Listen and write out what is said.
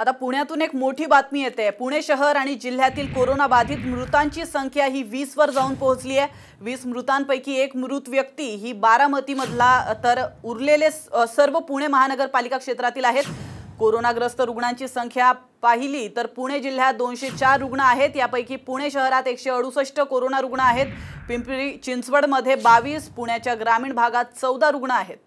आता पुण्यातून एक मोठी बातमी येते पुणे शहर आणि जिल्ह्यातील कोरोना बाधित मृतांची संख्या ही वीसवर जाऊन पोहोचली आहे वीस मृतांपैकी एक मृत व्यक्ती ही बारामतीमधला तर उरलेले सर्व पुणे महानगरपालिका क्षेत्रातील आहेत कोरोनाग्रस्त रुग्णांची संख्या पाहिली तर पुणे जिल्ह्यात दोनशे चार रुग्ण आहेत यापैकी पुणे शहरात एकशे अडुसष्ट कोरोना रुग्ण आहेत पिंपरी चिंचवडमध्ये बावीस पुण्याच्या ग्रामीण भागात चौदा रुग्ण आहेत